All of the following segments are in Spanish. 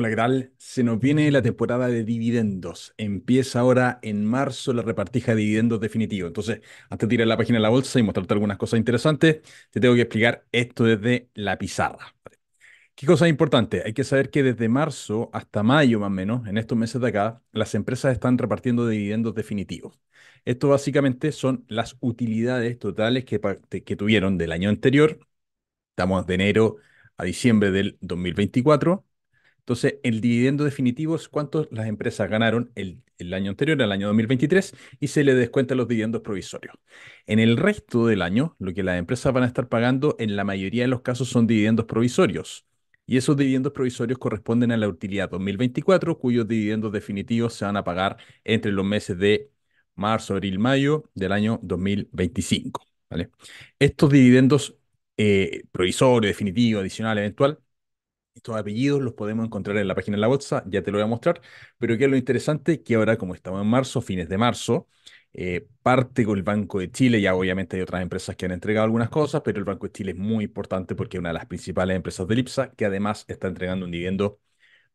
Hola, ¿qué Se nos viene la temporada de dividendos. Empieza ahora en marzo la repartija de dividendos definitivos. Entonces, antes de tirar la página de la bolsa y mostrarte algunas cosas interesantes, te tengo que explicar esto desde la pizarra. ¿Qué cosa importante? Hay que saber que desde marzo hasta mayo más o menos, en estos meses de acá, las empresas están repartiendo dividendos definitivos. Esto básicamente son las utilidades totales que, que tuvieron del año anterior. Estamos de enero a diciembre del 2024 entonces, el dividendo definitivo es cuánto las empresas ganaron el, año anterior, el año 2023, y se le descuentan los dividendos provisorios. En el resto del año, lo que las empresas van a estar pagando en la mayoría de los casos son dividendos provisorios. Y esos dividendos provisorios corresponden a la utilidad 2024, cuyos dividendos definitivos se van a pagar entre los meses de marzo, abril, mayo del año 2025. Estos dividendos eh, provisorios, definitivos, adicionales, eventuales, estos apellidos los podemos encontrar en la página de la bolsa, ya te lo voy a mostrar, pero que es lo interesante que ahora, como estamos en marzo, fines de marzo, eh, parte con el Banco de Chile, ya obviamente hay otras empresas que han entregado algunas cosas, pero el Banco de Chile es muy importante porque es una de las principales empresas del IPSA, que además está entregando un dividendo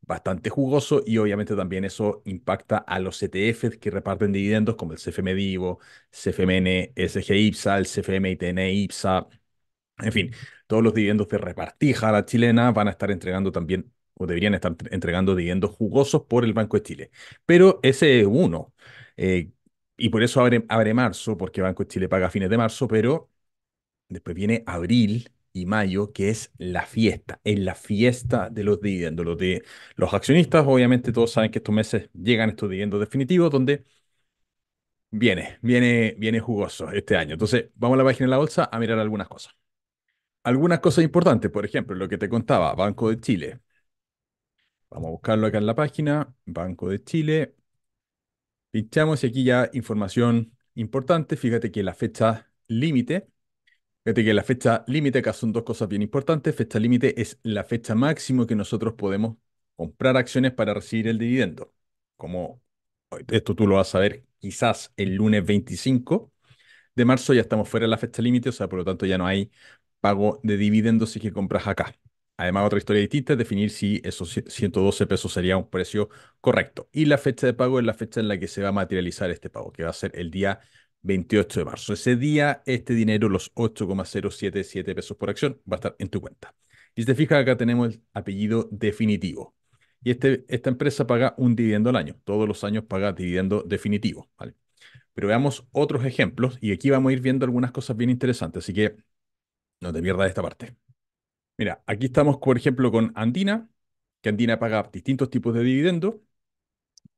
bastante jugoso y obviamente también eso impacta a los ETFs que reparten dividendos como el CFM Divo, CFMN, SG IPSA, el CFM ITN IPSA, en fin, todos los dividendos de repartija a la chilena van a estar entregando también, o deberían estar entregando dividendos jugosos por el Banco de Chile. Pero ese es uno. Eh, y por eso abre, marzo, porque Banco de Chile paga fines de marzo, pero después viene abril y mayo, que es la fiesta, es la fiesta de los dividendos. Los, de, los accionistas, obviamente, todos saben que estos meses llegan estos dividendos definitivos, donde viene, viene, viene jugoso este año. Entonces, vamos a la página de la bolsa a mirar algunas cosas algunas cosas importantes, por ejemplo, lo que te contaba, Banco de Chile. Vamos a buscarlo acá en la página, Banco de Chile. Pinchamos y aquí ya información importante. Fíjate que la fecha límite, fíjate que la fecha límite, acá son dos cosas bien importantes. Fecha límite es la fecha máximo que nosotros podemos comprar acciones para recibir el dividendo. Como esto tú lo vas a ver quizás el lunes 25 de marzo, ya estamos fuera de la fecha límite, o sea, por lo tanto ya no hay pago de dividendos si que compras acá. Además, otra historia distinta es definir si esos 112 pesos sería un precio correcto. Y la fecha de pago es la fecha en la que se va a materializar este pago, que va a ser el día 28 de marzo. Ese día, este dinero, los 8,077 pesos por acción, va a estar en tu cuenta. Y si te fijas, acá tenemos el apellido definitivo. Y este, esta empresa paga un dividendo al año. Todos los años paga dividendo definitivo. ¿vale? Pero veamos otros ejemplos y aquí vamos a ir viendo algunas cosas bien interesantes. Así que no te pierdas esta parte. Mira, aquí estamos, por ejemplo, con Andina, que Andina paga distintos tipos de dividendos.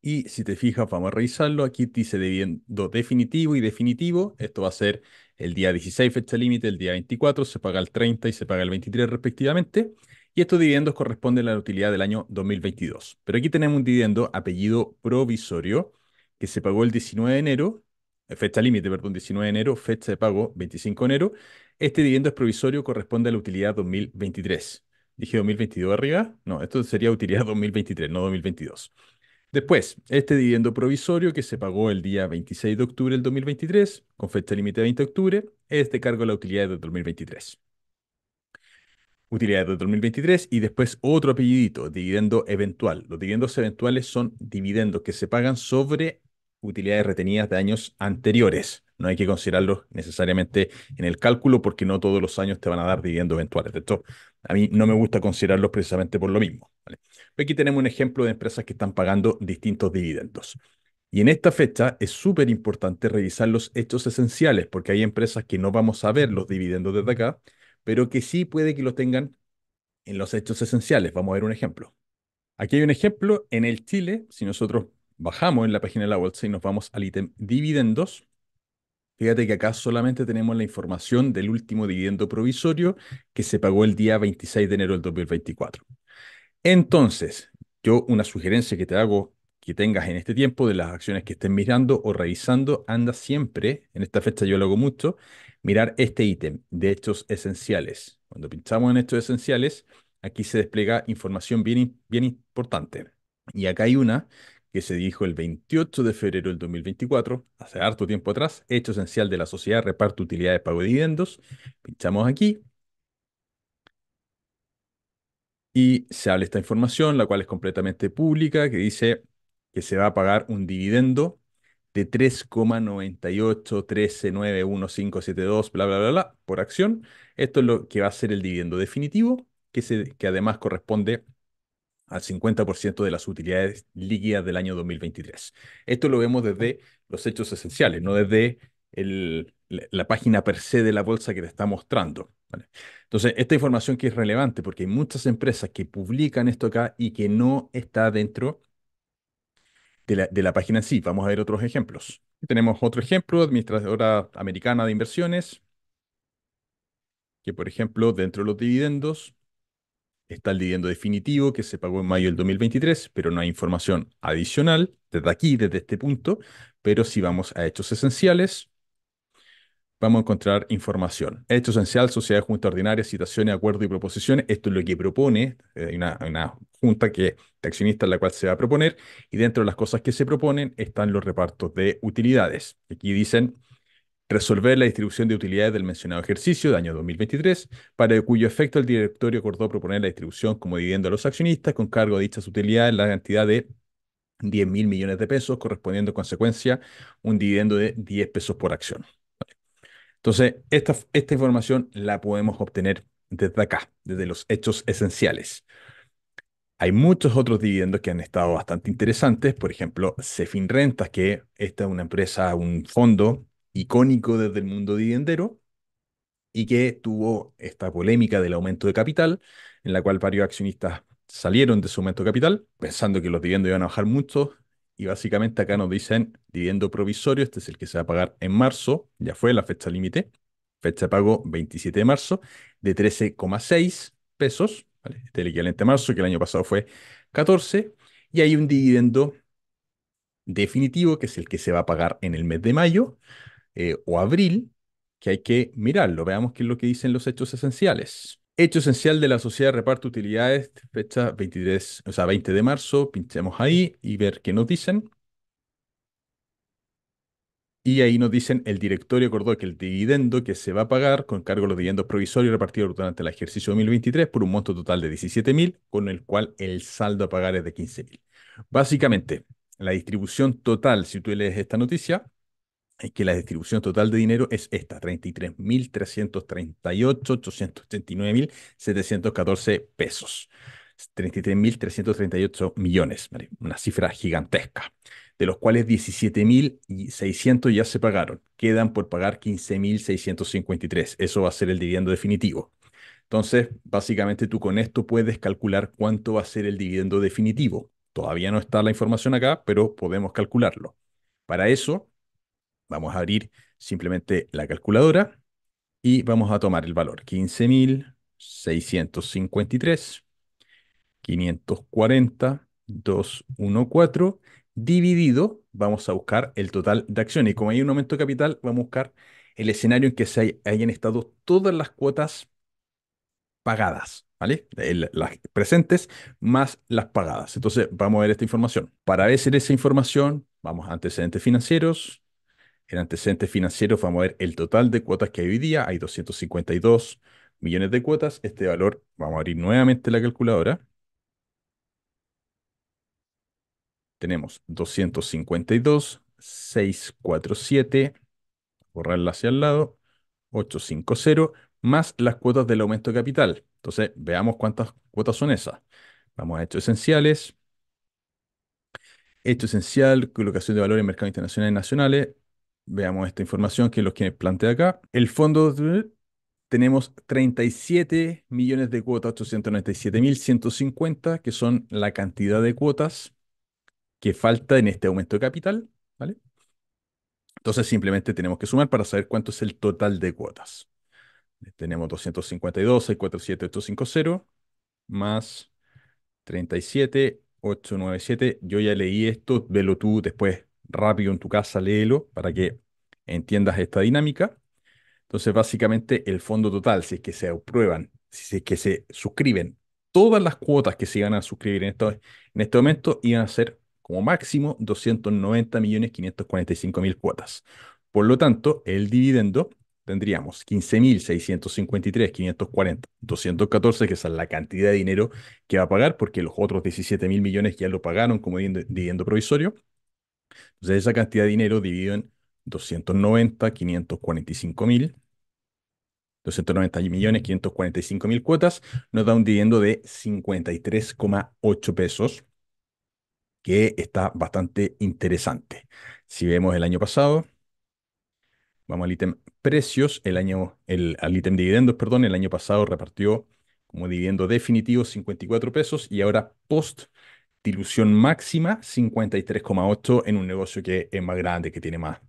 Y si te fijas, vamos a revisarlo. Aquí dice dividendo definitivo y definitivo. Esto va a ser el día 16, fecha límite, el día 24, se paga el 30 y se paga el 23 respectivamente. Y estos dividendos corresponden a la utilidad del año 2022. Pero aquí tenemos un dividendo apellido provisorio que se pagó el 19 de enero, eh, fecha límite, perdón, 19 de enero, fecha de pago 25 de enero, este dividendo es provisorio, corresponde a la utilidad 2023. Dije 2022 arriba. No, esto sería utilidad 2023, no 2022. Después, este dividendo provisorio que se pagó el día 26 de octubre del 2023, con fecha límite de 20 de octubre, es de cargo a la utilidad de 2023. Utilidad de 2023 y después otro apellidito, dividendo eventual. Los dividendos eventuales son dividendos que se pagan sobre utilidades retenidas de años anteriores. No hay que considerarlos necesariamente en el cálculo porque no todos los años te van a dar dividendos eventuales. De hecho, a mí no me gusta considerarlos precisamente por lo mismo. Aquí tenemos un ejemplo de empresas que están pagando distintos dividendos. Y en esta fecha es súper importante revisar los hechos esenciales porque hay empresas que no vamos a ver los dividendos desde acá, pero que sí puede que los tengan en los hechos esenciales. Vamos a ver un ejemplo. Aquí hay un ejemplo en el Chile, si nosotros bajamos en la página de la bolsa y nos vamos al ítem dividendos, fíjate que acá solamente tenemos la información del último dividendo provisorio que se pagó el día 26 de enero del 2024. Entonces, yo una sugerencia que te hago que tengas en este tiempo de las acciones que estén mirando o revisando, anda siempre, en esta fecha yo lo hago mucho, mirar este ítem de hechos esenciales. Cuando pinchamos en hechos esenciales, aquí se despliega información bien, bien importante. Y acá hay una que se dijo el 28 de febrero del 2024, hace harto tiempo atrás, hecho esencial de la sociedad, reparto utilidades, pago de dividendos. Pinchamos aquí. Y se habla esta información, la cual es completamente pública, que dice que se va a pagar un dividendo de 3,981391572, bla, bla, bla, bla, por acción. Esto es lo que va a ser el dividendo definitivo, que, se, que además corresponde al 50% de las utilidades líquidas del año 2023. Esto lo vemos desde los hechos esenciales, no desde la página per se de la bolsa que te está mostrando. Entonces, esta información que es relevante porque hay muchas empresas que publican esto acá y que no está dentro de la, de la página en sí. Vamos a ver otros ejemplos. Tenemos otro ejemplo, administradora americana de inversiones, que por ejemplo, dentro de los dividendos, Está el dividendo definitivo que se pagó en mayo del 2023, pero no hay información adicional desde aquí, desde este punto. Pero si vamos a hechos esenciales, vamos a encontrar información. Hecho esencial, sociedad junta ordinaria, citaciones, acuerdos y proposiciones. Esto es lo que propone. Eh, hay una, junta que, de accionistas la cual se va a proponer. Y dentro de las cosas que se proponen están los repartos de utilidades. Aquí dicen Resolver la distribución de utilidades del mencionado ejercicio de año 2023, para el cuyo efecto el directorio acordó proponer la distribución como dividendo a los accionistas con cargo de dichas utilidades en la cantidad de 10 mil millones de pesos, correspondiendo en consecuencia un dividendo de 10 pesos por acción. Entonces, esta, esta información la podemos obtener desde acá, desde los hechos esenciales. Hay muchos otros dividendos que han estado bastante interesantes, por ejemplo, Cefin Rentas, que esta es una empresa, un fondo icónico desde el mundo dividendero y que tuvo esta polémica del aumento de capital, en la cual varios accionistas salieron de su aumento de capital pensando que los dividendos iban a bajar mucho y básicamente acá nos dicen dividendo provisorio, este es el que se va a pagar en marzo, ya fue la fecha límite, fecha de pago 27 de marzo, de 13,6 pesos, este es el equivalente a marzo, que el año pasado fue 14, y hay un dividendo definitivo, que es el que se va a pagar en el mes de mayo, eh, o abril, que hay que mirarlo. Veamos qué es lo que dicen los hechos esenciales. Hecho esencial de la sociedad de reparto utilidades, fecha 23, o sea, 20 de marzo, pinchemos ahí y ver qué nos dicen. Y ahí nos dicen, el directorio acordó que el dividendo que se va a pagar con cargo de los dividendos provisorios repartidos durante el ejercicio 2023 por un monto total de 17.000, con el cual el saldo a pagar es de 15.000. Básicamente, la distribución total, si tú lees esta noticia, que la distribución total de dinero es esta, 33.338.889.714 pesos. 33.338 millones, una cifra gigantesca, de los cuales 17.600 ya se pagaron, quedan por pagar 15.653, eso va a ser el dividendo definitivo. Entonces, básicamente tú con esto puedes calcular cuánto va a ser el dividendo definitivo. Todavía no está la información acá, pero podemos calcularlo. Para eso, Vamos a abrir simplemente la calculadora y vamos a tomar el valor 15.653, 540, 214, dividido, vamos a buscar el total de acciones. Y como hay un aumento de capital, vamos a buscar el escenario en que se hayan estado todas las cuotas pagadas, ¿vale? las presentes más las pagadas. Entonces, vamos a ver esta información. Para ver esa información, vamos a antecedentes financieros, en antecedentes financieros vamos a ver el total de cuotas que hay hoy día. Hay 252 millones de cuotas. Este valor, vamos a abrir nuevamente la calculadora. Tenemos 252, 647, borrarla hacia el lado, 850, más las cuotas del aumento de capital. Entonces, veamos cuántas cuotas son esas. Vamos a hechos esenciales. Hecho esencial, colocación de valor en mercados internacionales y nacionales veamos esta información que los quienes plantea acá. El fondo tenemos 37 millones de cuotas, 897.150, que son la cantidad de cuotas que falta en este aumento de capital, ¿vale? Entonces simplemente tenemos que sumar para saber cuánto es el total de cuotas. Tenemos 252, más 37,897. Yo ya leí esto, velo tú después rápido en tu casa, léelo para que entiendas esta dinámica. Entonces, básicamente, el fondo total, si es que se aprueban, si es que se suscriben todas las cuotas que se iban a suscribir en, en este momento, iban a ser como máximo 290.545.000 cuotas. Por lo tanto, el dividendo tendríamos 15.653.540, 214, que es la cantidad de dinero que va a pagar, porque los otros 17.000 millones ya lo pagaron como dividendo provisorio. Entonces esa cantidad de dinero dividido en 290, 545 mil, 290 millones, 545 mil cuotas, nos da un dividendo de 53,8 pesos, que está bastante interesante. Si vemos el año pasado, vamos al ítem precios, el año, el, al ítem dividendos, perdón, el año pasado repartió como dividendo definitivo 54 pesos y ahora post dilución máxima 53,8 en un negocio que es más grande, que tiene más,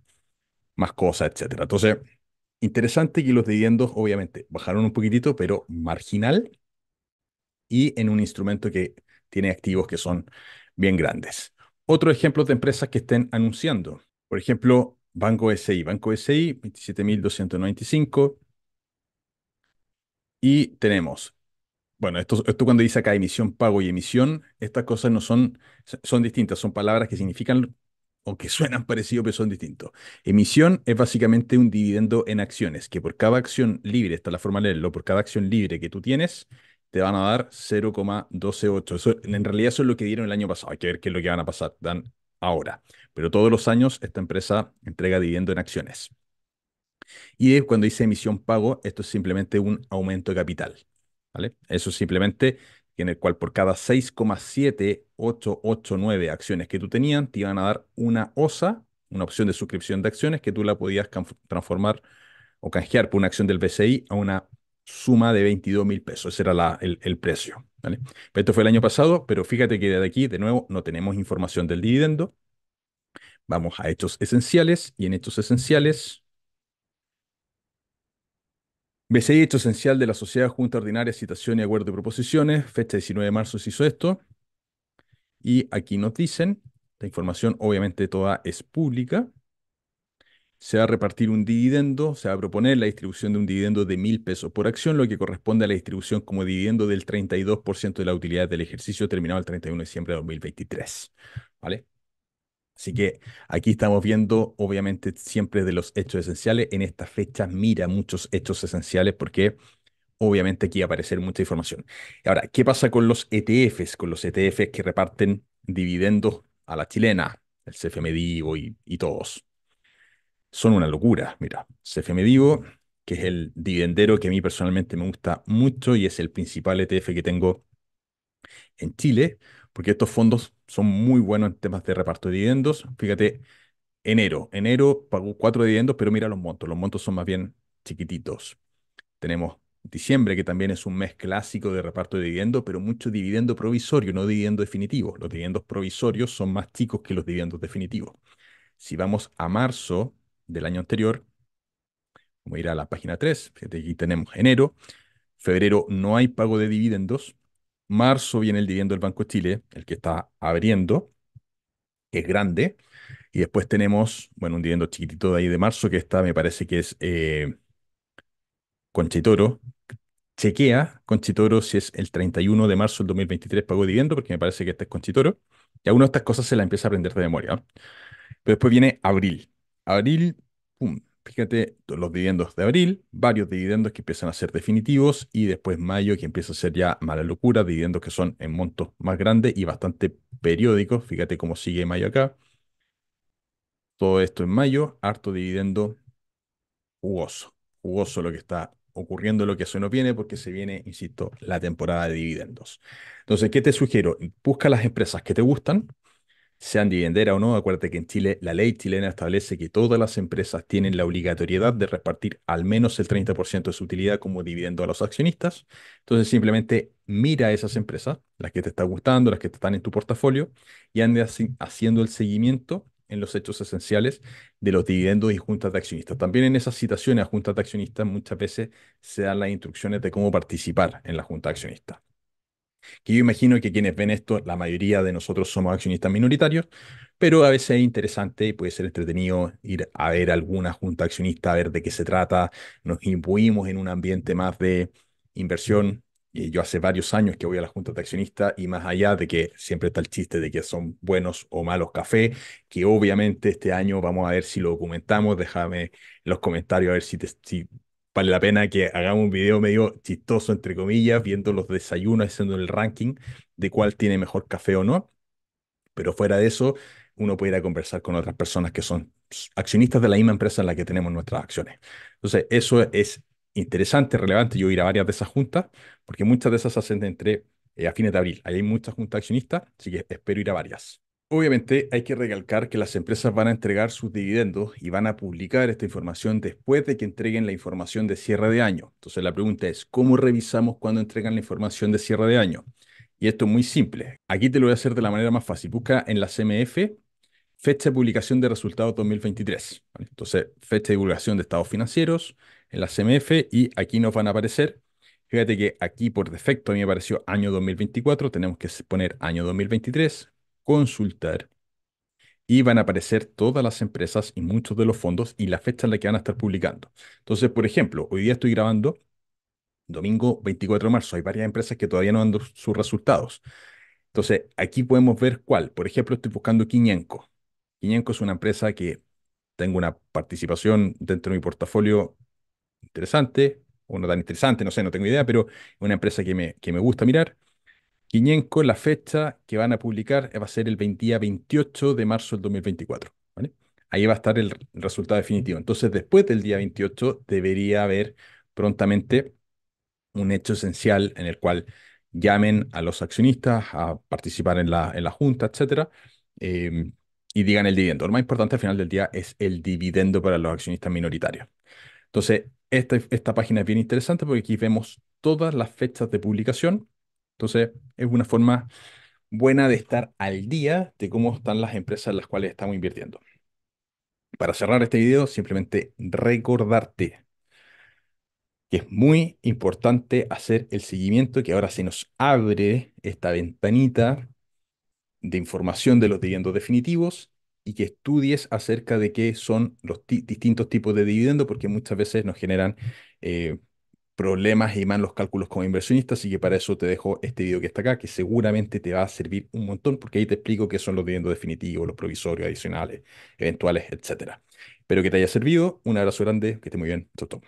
más cosas, etc. Entonces, interesante que los dividendos obviamente bajaron un poquitito, pero marginal y en un instrumento que tiene activos que son bien grandes. Otro ejemplo de empresas que estén anunciando, por ejemplo, Banco SI. Banco SI, 27.295. Y tenemos bueno, esto, cuando dice acá emisión, pago y emisión, estas cosas no son, son distintas, son palabras que significan o que suenan parecido pero son distintos. Emisión es básicamente un dividendo en acciones, que por cada acción libre, esta es la forma de leerlo, por cada acción libre que tú tienes, te van a dar 0,128. en realidad eso es lo que dieron el año pasado, hay que ver qué es lo que van a pasar, ahora. Pero todos los años esta empresa entrega dividendo en acciones. Y cuando dice emisión pago, esto es simplemente un aumento de capital. Eso simplemente en el cual por cada 6,7889 acciones que tú tenías, te iban a dar una OSA, una opción de suscripción de acciones que tú la podías transformar o canjear por una acción del BCI a una suma de 22 mil pesos. Ese era la, el, precio. ¿vale? esto fue el año pasado, pero fíjate que desde aquí, de nuevo, no tenemos información del dividendo. Vamos a hechos esenciales y en hechos esenciales BCI, hecho esencial de la sociedad, junta ordinaria, citación y acuerdo de proposiciones, fecha 19 de marzo se hizo esto. Y aquí nos dicen, la información obviamente toda es pública, se va a repartir un dividendo, se va a proponer la distribución de un dividendo de mil pesos por acción, lo que corresponde a la distribución como dividendo del 32% de la utilidad del ejercicio terminado el 31 de diciembre de 2023. ¿Vale? Así que aquí estamos viendo, obviamente, siempre de los hechos esenciales. En esta fechas mira muchos hechos esenciales porque obviamente aquí va a aparecer mucha información. Ahora, ¿qué pasa con los ETFs? Con los ETFs que reparten dividendos a la chilena, el CFM Divo y, y todos. Son una locura, mira. CFM Divo, que es el dividendero que a mí personalmente me gusta mucho y es el principal ETF que tengo en Chile porque estos fondos son muy buenos en temas de reparto de dividendos. Fíjate, enero, enero pagó cuatro dividendos, pero mira los montos, los montos son más bien chiquititos. Tenemos diciembre, que también es un mes clásico de reparto de dividendos, pero mucho dividendo provisorio, no dividendo definitivo. Los dividendos provisorios son más chicos que los dividendos definitivos. Si vamos a marzo del año anterior, vamos a ir a la página 3, fíjate, aquí tenemos enero, febrero no hay pago de dividendos, Marzo viene el dividendo del Banco de Chile, el que está abriendo, que es grande. Y después tenemos, bueno, un dividendo chiquitito de ahí de marzo, que está, me parece que es eh, Conchitoro. Chequea Conchitoro si es el 31 de marzo del 2023 pagó dividendo, porque me parece que este es Conchitoro. Y alguna de estas cosas se la empieza a aprender de memoria. Pero después viene abril. Abril, punto fíjate, los dividendos de abril, varios dividendos que empiezan a ser definitivos y después mayo que empieza a ser ya mala locura, dividendos que son en montos más grandes y bastante periódicos. Fíjate cómo sigue mayo acá. Todo esto en mayo, harto dividendo jugoso. Jugoso lo que está ocurriendo, lo que eso no viene, porque se viene, insisto, la temporada de dividendos. Entonces, ¿qué te sugiero? Busca las empresas que te gustan, sean dividendera o no, acuérdate que en Chile la ley chilena establece que todas las empresas tienen la obligatoriedad de repartir al menos el 30% de su utilidad como dividendo a los accionistas. Entonces simplemente mira a esas empresas, las que te están gustando, las que están en tu portafolio, y ande haciendo el seguimiento en los hechos esenciales de los dividendos y juntas de accionistas. También en esas citaciones a juntas de accionistas muchas veces se dan las instrucciones de cómo participar en la junta de accionistas. Que yo imagino que quienes ven esto, la mayoría de nosotros somos accionistas minoritarios, pero a veces es interesante y puede ser entretenido ir a ver alguna junta accionista, a ver de qué se trata. Nos imbuimos en un ambiente más de inversión. yo hace varios años que voy a la junta de accionistas y más allá de que siempre está el chiste de que son buenos o malos café, que obviamente este año vamos a ver si lo documentamos. Déjame en los comentarios a ver si, te, si vale la pena que hagamos un video medio chistoso, entre comillas, viendo los desayunos, haciendo el ranking de cuál tiene mejor café o no. Pero fuera de eso, uno puede ir a conversar con otras personas que son accionistas de la misma empresa en la que tenemos nuestras acciones. Entonces, eso es interesante, relevante. Yo ir a varias de esas juntas, porque muchas de esas se hacen entre eh, a fines de abril. Ahí hay muchas juntas accionistas, así que espero ir a varias. Obviamente hay que recalcar que las empresas van a entregar sus dividendos y van a publicar esta información después de que entreguen la información de cierre de año. Entonces la pregunta es, ¿cómo revisamos cuando entregan la información de cierre de año? Y esto es muy simple. Aquí te lo voy a hacer de la manera más fácil. Busca en la CMF fecha de publicación de resultados 2023. Entonces, fecha de divulgación de estados financieros en la CMF y aquí nos van a aparecer Fíjate que aquí por defecto a mí me apareció año 2024, tenemos que poner año 2023, consultar y van a aparecer todas las empresas y muchos de los fondos y la fecha en la que van a estar publicando. Entonces, por ejemplo, hoy día estoy grabando domingo 24 de marzo. Hay varias empresas que todavía no han dado sus resultados. Entonces, aquí podemos ver cuál. Por ejemplo, estoy buscando Quiñenco. Quiñenco es una empresa que tengo una participación dentro de mi portafolio interesante, o no tan interesante, no sé, no tengo idea, pero una empresa que que me gusta mirar. Quiñenco, la fecha que van a publicar eh, va a ser el día 28 de marzo del 2024. ¿vale? Ahí va a estar el resultado definitivo. Entonces, después del día 28 debería haber prontamente un hecho esencial en el cual llamen a los accionistas a participar en la, en la junta, etcétera, em, y digan el dividendo. Lo más importante al final del día es el dividendo para los accionistas minoritarios. Entonces, esta, esta página es bien interesante porque aquí vemos todas las fechas de publicación entonces, es una forma buena de estar al día de cómo están las empresas en las cuales estamos invirtiendo. Para cerrar este video, simplemente recordarte que es muy importante hacer el seguimiento, que ahora se nos abre esta ventanita de información de los dividendos definitivos y que estudies acerca de qué son los distintos tipos de dividendos, porque muchas veces nos generan eh, problemas y más los cálculos como inversionista, así que para eso te dejo este video que está acá, que seguramente te va a servir un montón, porque ahí te explico qué son los dividendos definitivos, los provisorios, adicionales, eventuales, etc. Espero que te haya servido, un abrazo grande, que esté muy bien, chau,